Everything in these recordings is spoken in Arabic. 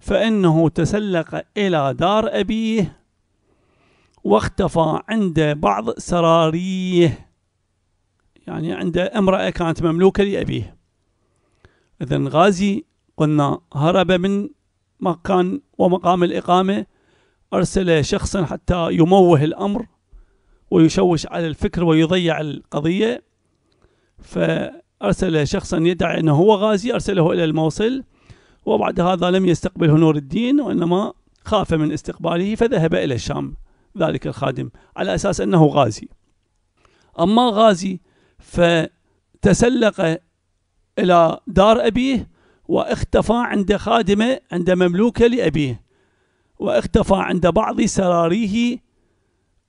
فإنه تسلق إلى دار أبيه واختفى عند بعض سراريه يعني عند امرأة كانت مملوكة لأبيه إذا غازي قلنا هرب من مكان ومقام الإقامة أرسل شخصا حتى يموه الأمر ويشوش على الفكر ويضيع القضية فأرسل شخصا يدعي أنه هو غازي أرسله إلى الموصل وبعد هذا لم يستقبله نور الدين وإنما خاف من استقباله فذهب إلى الشام ذلك الخادم على أساس أنه غازي أما غازي فتسلق إلى دار أبيه واختفى عند خادمة عند مملوكة لأبيه واختفى عند بعض سراريه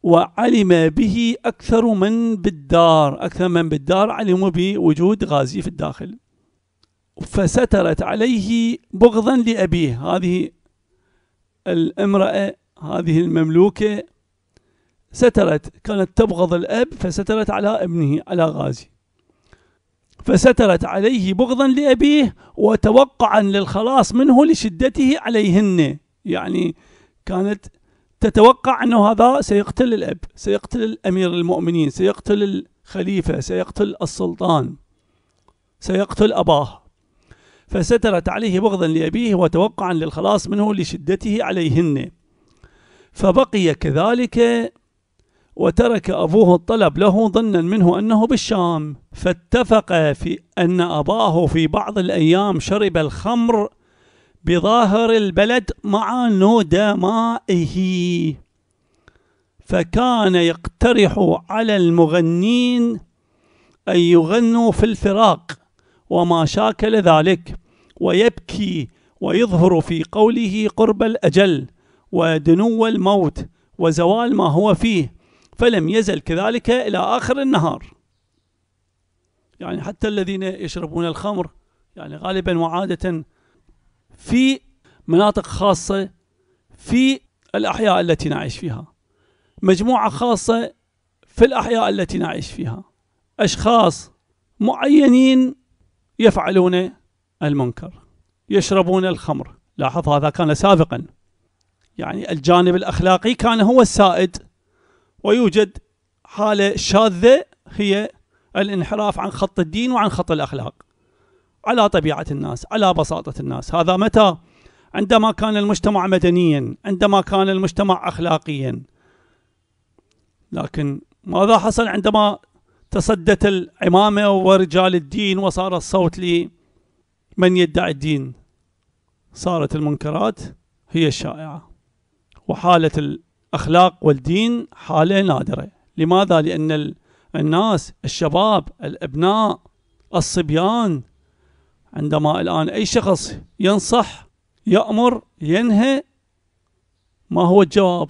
وعلم به أكثر من بالدار أكثر من بالدار علموا بوجود غازي في الداخل فسترت عليه بغضا لأبيه هذه الامرأة هذه المملوكة سترت كانت تبغض الأب فسترت على ابنه على غازي فسترت عليه بغضا لأبيه وتوقعا للخلاص منه لشدته عليهن يعني كانت تتوقع أنه هذا سيقتل الأب سيقتل الأمير المؤمنين سيقتل الخليفة سيقتل السلطان سيقتل أباه فسترت عليه بغضا لأبيه وتوقعا للخلاص منه لشدته عليهن فبقي كذلك وترك أبوه الطلب له ظنا منه أنه بالشام فاتفق في أن أباه في بعض الأيام شرب الخمر بظاهر البلد مع ندمائه فكان يقترح على المغنين أن يغنوا في الفراق وما شاكل ذلك ويبكي ويظهر في قوله قرب الأجل ودنو الموت وزوال ما هو فيه فلم يزل كذلك إلى آخر النهار يعني حتى الذين يشربون الخمر يعني غالبا وعادة في مناطق خاصة في الأحياء التي نعيش فيها مجموعة خاصة في الأحياء التي نعيش فيها أشخاص معينين يفعلون المنكر يشربون الخمر لاحظ هذا كان سابقا يعني الجانب الأخلاقي كان هو السائد ويوجد حالة شاذة هي الانحراف عن خط الدين وعن خط الأخلاق على طبيعة الناس على بساطة الناس هذا متى عندما كان المجتمع مدنيا عندما كان المجتمع أخلاقيا لكن ماذا حصل عندما تصدت العمامة ورجال الدين وصار الصوت لمن يدعي الدين صارت المنكرات هي الشائعة وحالة الأخلاق والدين حالة نادرة لماذا؟ لأن الناس الشباب الأبناء الصبيان عندما الآن أي شخص ينصح يأمر ينهى ما هو الجواب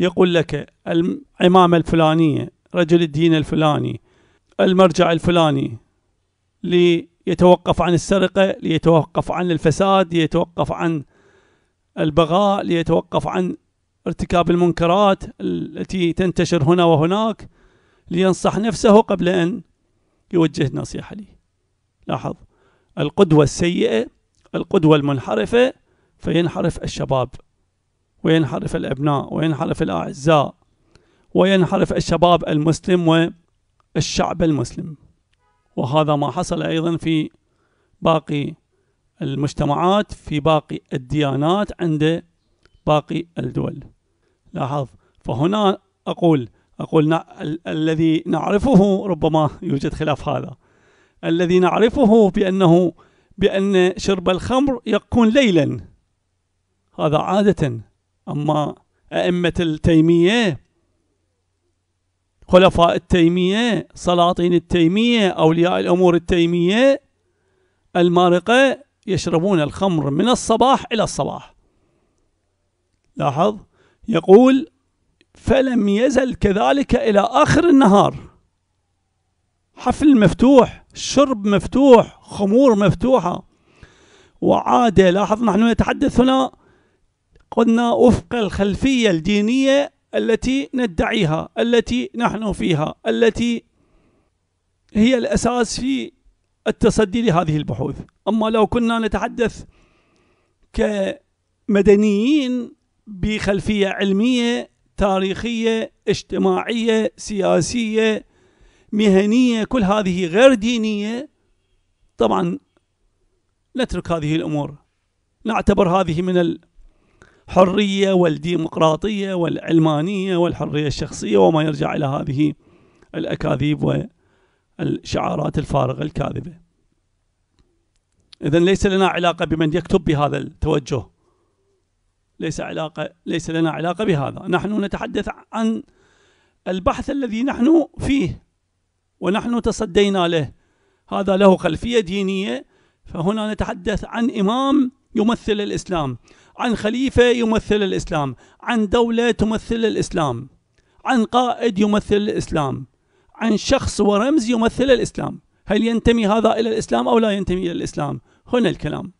يقول لك العمامة الفلانية رجل الدين الفلاني المرجع الفلاني ليتوقف عن السرقة ليتوقف عن الفساد ليتوقف عن البغاء ليتوقف عن ارتكاب المنكرات التي تنتشر هنا وهناك لينصح نفسه قبل أن يوجه نصيحة لي لاحظ القدوة السيئة القدوة المنحرفة فينحرف الشباب وينحرف الأبناء وينحرف الأعزاء وينحرف الشباب المسلم والشعب المسلم وهذا ما حصل أيضا في باقي المجتمعات في باقي الديانات عند باقي الدول لاحظ فهنا أقول أقول نا ال الذي نعرفه ربما يوجد خلاف هذا الذي نعرفه بأنه بأن شرب الخمر يكون ليلا هذا عادة أما أئمة التيمية خلفاء التيمية سلاطين التيمية أولياء الأمور التيمية المارقة يشربون الخمر من الصباح إلى الصباح لاحظ يقول فلم يزل كذلك إلى آخر النهار حفل مفتوح شرب مفتوح خمور مفتوحة وعادة لاحظ نحن نتحدث هنا قلنا وفق الخلفية الدينية التي ندعيها التي نحن فيها التي هي الأساس في التصدي لهذه البحوث أما لو كنا نتحدث كمدنيين بخلفية علمية تاريخية اجتماعية سياسية مهنية كل هذه غير دينية طبعا نترك هذه الأمور نعتبر هذه من الحرية والديمقراطية والعلمانية والحرية الشخصية وما يرجع إلى هذه الأكاذيب والشعارات الفارغة الكاذبة إذا ليس لنا علاقة بمن يكتب بهذا التوجه ليس علاقة ليس لنا علاقة بهذا نحن نتحدث عن البحث الذي نحن فيه ونحن تصدينا له هذا له خلفية دينية فهنا نتحدث عن إمام يمثل الإسلام عن خليفة يمثل الإسلام عن دولة تمثل الإسلام عن قائد يمثل الإسلام عن شخص ورمز يمثل الإسلام هل ينتمي هذا إلى الإسلام أو لا ينتمي إلى الإسلام هنا الكلام